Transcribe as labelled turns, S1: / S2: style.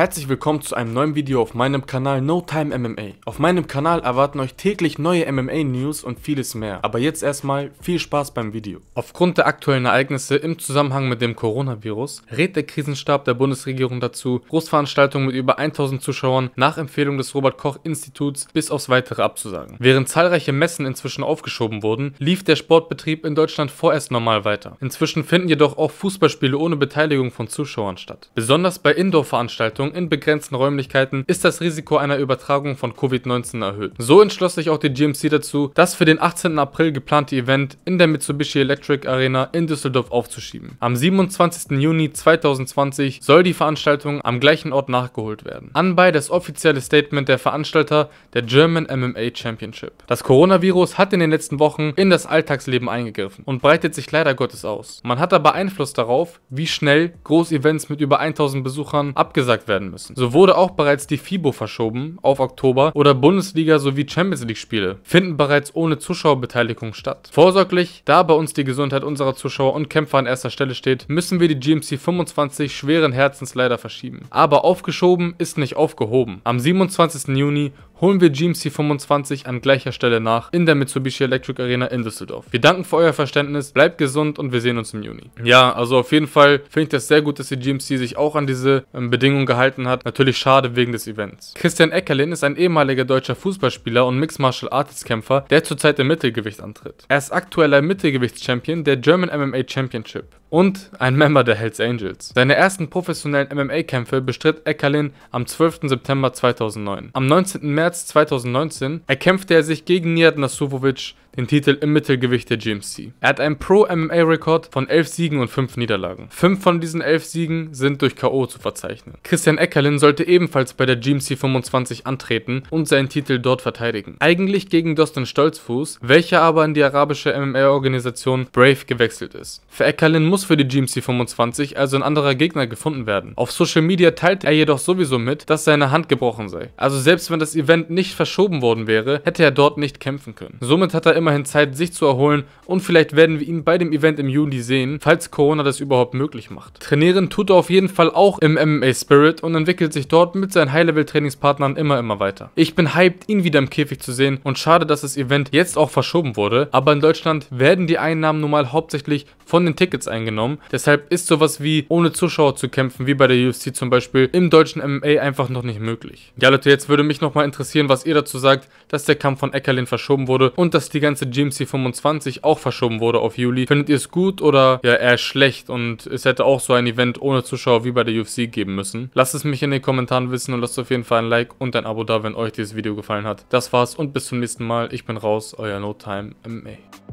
S1: Herzlich willkommen zu einem neuen Video auf meinem Kanal No Time MMA. Auf meinem Kanal erwarten euch täglich neue MMA News und vieles mehr. Aber jetzt erstmal viel Spaß beim Video. Aufgrund der aktuellen Ereignisse im Zusammenhang mit dem Coronavirus rät der Krisenstab der Bundesregierung dazu, Großveranstaltungen mit über 1000 Zuschauern nach Empfehlung des Robert Koch Instituts bis aufs Weitere abzusagen. Während zahlreiche Messen inzwischen aufgeschoben wurden, lief der Sportbetrieb in Deutschland vorerst normal weiter. Inzwischen finden jedoch auch Fußballspiele ohne Beteiligung von Zuschauern statt. Besonders bei Indoor-Veranstaltungen Personen in begrenzten Räumlichkeiten ist das Risiko einer Übertragung von Covid-19 erhöht. So entschloss sich auch die GMC dazu, das für den 18. April geplante Event in der Mitsubishi Electric Arena in Düsseldorf aufzuschieben. Am 27. Juni 2020 soll die Veranstaltung am gleichen Ort nachgeholt werden. Anbei das offizielle Statement der Veranstalter der German MMA Championship. Das Coronavirus hat in den letzten Wochen in das Alltagsleben eingegriffen und breitet sich leider Gottes aus. Man hat aber Einfluss darauf, wie schnell Groß-Events mit über 1000 Besuchern abgesagt werden werden müssen. So wurde auch bereits die FIBO verschoben auf Oktober oder Bundesliga sowie Champions League Spiele finden bereits ohne Zuschauerbeteiligung statt. Vorsorglich, da bei uns die Gesundheit unserer Zuschauer und Kämpfer an erster Stelle steht, müssen wir die GMC 25 schweren Herzens leider verschieben. Aber aufgeschoben ist nicht aufgehoben. Am 27. Juni holen wir GMC 25 an gleicher Stelle nach in der Mitsubishi Electric Arena in Düsseldorf. Wir danken für euer Verständnis, bleibt gesund und wir sehen uns im Juni. Ja, also auf jeden Fall finde ich das sehr gut, dass die GMC sich auch an diese ähm, Bedingungen gehalten erhalten hat, natürlich schade wegen des Events. Christian Eckerlin ist ein ehemaliger deutscher Fußballspieler und Mixed Martial Artist Kämpfer, der zurzeit im Mittelgewicht antritt. Er ist aktueller Mittelgewichtschampion der German MMA Championship und ein Member der Hells Angels. Seine ersten professionellen MMA-Kämpfe bestritt Eckerlin am 12. September 2009. Am 19. März 2019 erkämpfte er sich gegen Nihat Nasuvovic den Titel im Mittelgewicht der GMC. Er hat einen Pro-MMA-Rekord von 11 Siegen und 5 Niederlagen. 5 von diesen 11 Siegen sind durch K.O. zu verzeichnen. Christian Eckerlin sollte ebenfalls bei der GMC 25 antreten und seinen Titel dort verteidigen. Eigentlich gegen Dostin Stolzfuß, welcher aber in die arabische MMA-Organisation Brave gewechselt ist. Für Eckerlin muss muss für die GMC 25 also ein anderer Gegner gefunden werden. Auf Social Media teilte er jedoch sowieso mit, dass seine Hand gebrochen sei. Also selbst wenn das Event nicht verschoben worden wäre, hätte er dort nicht kämpfen können. Somit hat er immerhin Zeit, sich zu erholen und vielleicht werden wir ihn bei dem Event im Juni sehen, falls Corona das überhaupt möglich macht. Trainieren tut er auf jeden Fall auch im MMA Spirit und entwickelt sich dort mit seinen High-Level-Trainingspartnern immer, immer weiter. Ich bin hyped, ihn wieder im Käfig zu sehen und schade, dass das Event jetzt auch verschoben wurde, aber in Deutschland werden die Einnahmen nun mal hauptsächlich von den Tickets eingenommen genommen. Deshalb ist sowas wie ohne Zuschauer zu kämpfen, wie bei der UFC zum Beispiel, im deutschen MMA einfach noch nicht möglich. Ja Leute, jetzt würde mich nochmal interessieren, was ihr dazu sagt, dass der Kampf von Eckerlin verschoben wurde und dass die ganze GMC 25 auch verschoben wurde auf Juli. Findet ihr es gut oder ja eher schlecht und es hätte auch so ein Event ohne Zuschauer wie bei der UFC geben müssen? Lasst es mich in den Kommentaren wissen und lasst auf jeden Fall ein Like und ein Abo da, wenn euch dieses Video gefallen hat. Das war's und bis zum nächsten Mal. Ich bin raus, euer No Time MMA.